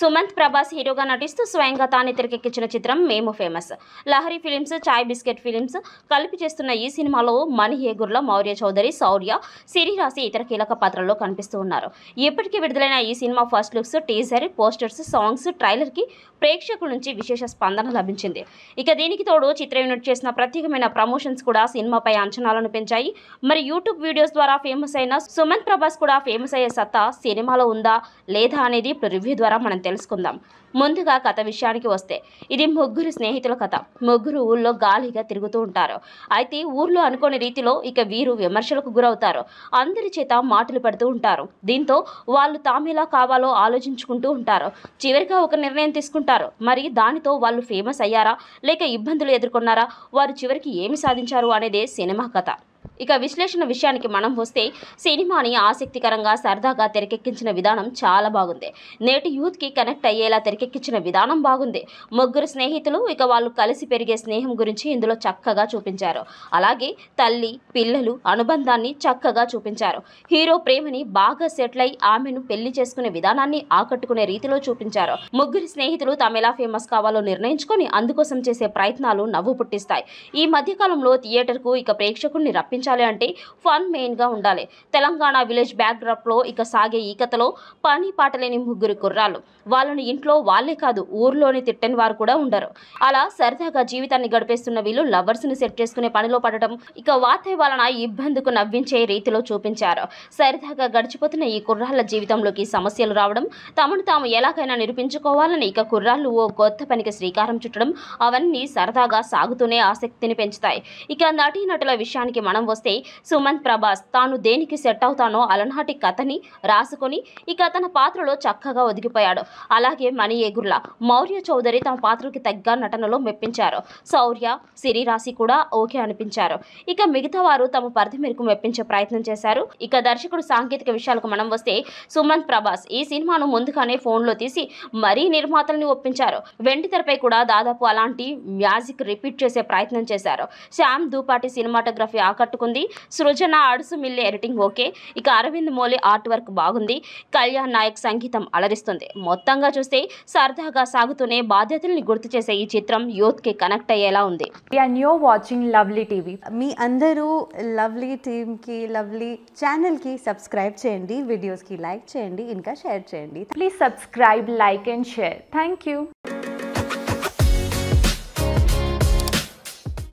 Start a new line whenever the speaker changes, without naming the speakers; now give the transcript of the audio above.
సుమంత్ ప్రభాస్ హీరోగా నటిస్తూ స్వయంగా తానే తెరకెక్కించిన చిత్రం మేము famous Lahari Films Chai Bisket Films కలిపి చేస్తున్న ఈ సినిమాలో మణి హేగుర్ల మౌర్య చౌదరి శౌర్య సిరిరాశి ఇతర కీలక పాత్రల్లో కనిపిస్తూ ఉన్నారు ఇప్పటికీ విడుదలైన ఈ cinema first looks teaser posters songs ట్రైలర్కి ప్రేక్షకుల నుంచి విశేష స్పందన లభించింది ఇక దీనికి తోడు చిత్ర యూనిట్ చేసిన ప్రత్యేకమైన ప్రమోషన్స్ కూడా సినిమాపై అంచనాలను పెంచాయి మరి యూట్యూబ్ వీడియోస్ ద్వారా ఫేమస్ అయిన సుమంత్ ప్రభాస్ కూడా ఫేమస్ అయ్యే సత్తా సినిమాలో ఉందా లేదా అనేది రివ్యూ ద్వారా మనం మనం తెలుసుకుందాం ముందుగా కథ విషయానికి వస్తే ఇది ముగ్గురు స్నేహితుల కథ ముగ్గురు ఊళ్ళో గాలిగా తిరుగుతూ ఉంటారు అయితే ఊర్లో అనుకోని రీతిలో ఇక వీరు విమర్శలకు గురవుతారు అందరి చేత మాటలు పెడుతూ ఉంటారు దీంతో వాళ్ళు తామేలా కావాలో ఆలోచించుకుంటూ ఉంటారు చివరిగా ఒక నిర్ణయం తీసుకుంటారు మరి దానితో వాళ్ళు ఫేమస్ అయ్యారా లేక ఇబ్బందులు ఎదుర్కొన్నారా వారు చివరికి ఏమి సాధించారు అనేదే సినిమా కథ ఇక విశ్లేషణ విషయానికి మనం వస్తే సినిమాని ఆసక్తికరంగా సరదాగా తెరకెక్కించిన విధానం చాలా బాగుంది నేటి యూత్కి కనెక్ట్ అయ్యేలా తెరకెక్కించిన విధానం బాగుంది ముగ్గురు స్నేహితులు ఇక వాళ్ళు కలిసి పెరిగే స్నేహం గురించి ఇందులో చక్కగా చూపించారు అలాగే తల్లి పిల్లలు అనుబంధాన్ని చక్కగా చూపించారు హీరో ప్రేమని బాగా సెటిల్ అయి ఆమెను పెళ్లి చేసుకునే విధానాన్ని ఆకట్టుకునే రీతిలో చూపించారు ముగ్గురు స్నేహితులు తాము ఎలా ఫేమస్ కావాలో నిర్ణయించుకొని అందుకోసం చేసే ప్రయత్నాలు నవ్వు పుట్టిస్తాయి ఈ మధ్యకాలంలో థియేటర్కు ఇక ప్రేక్షకుడిని రప్పించారు సాధించాలి అంటే ఫన్ మెయిన్గా ఉండాలి తెలంగాణ విలేజ్ బ్యాక్డ్రాప్లో ఇక సాగే ఈ కథలో పని పాటలేని ముగ్గురు కుర్రాలు వాళ్ళని ఇంట్లో వాళ్ళే కాదు ఊర్లోని తిట్టని వారు కూడా ఉండరు అలా సరదాగా జీవితాన్ని గడిపేస్తున్న వీళ్ళు లవర్స్ని సెట్ చేసుకునే పనిలో పడటం ఇక వలన ఇబ్బందుకు నవ్వించే రీతిలో చూపించారు సరదాగా గడిచిపోతున్న ఈ కుర్రాళ్ళ జీవితంలోకి సమస్యలు రావడం తమను తాము ఎలాగైనా నిరూపించుకోవాలని ఇక కుర్రాళ్ళు ఓ కొత్త పనికి శ్రీకారం చుట్టడం అవన్నీ సరదాగా సాగుతూనే ఆసక్తిని పెంచుతాయి ఇక నటీనటుల విషయానికి మనం వస్తే సుమంత్ ప్రభాస్ తాను దేనికి సెట్ అవుతానో అలనాటి కథని రాసుకొని ఇక తన పాత్రలో చక్కగా ఒదిగిపోయాడు అలాగే మణి ఎగుర్ల మౌర్య చౌదరి తమ పాత్రకి తగ్గ నటనలో మెప్పించారు శౌర్య సిరిరాశి కూడా ఓకే అనిపించారు ఇక మిగతా వారు తమ పరిధి మేరకు మెప్పించే ప్రయత్నం చేశారు ఇక దర్శకుడు సాంకేతిక విషయాలకు మనం వస్తే సుమంత్ ప్రభాస్ ఈ సినిమాను ముందుగానే ఫోన్లో తీసి మరీ నిర్మాతల్ని ఒప్పించారు వెండి తెరపై కూడా దాదాపు అలాంటి మ్యాజిక్ రిపీట్ చేసే ప్రయత్నం చేశారు శ్యామ్ దూపాటి సినిమాటోగ్రఫీ ఆకట్టుకుని బాగుంది సృజన అడుసు మిల్లి ఎడిటింగ్ ఓకే ఇక అరవింద్ మోలే ఆర్ట్ వర్క్ బాగుంది కళ్యాణ్ నాయక్ సంగీతం అలరిస్తుంది మొత్తంగా చూస్తే సరదాగా సాగుతూనే బాధ్యతల్ని గుర్తు చేసే ఈ చిత్రం కి కనెక్ట్ అయ్యేలా ఉంది వాచింగ్ లవ్లీ టీవీ మీ అందరూ లవ్లీ కి లవ్లీ కి సబ్స్క్రైబ్ చేయండి వీడియోస్ కి లైక్ చేయండి ఇంకా షేర్ చేయండి please subscribe like and share thank you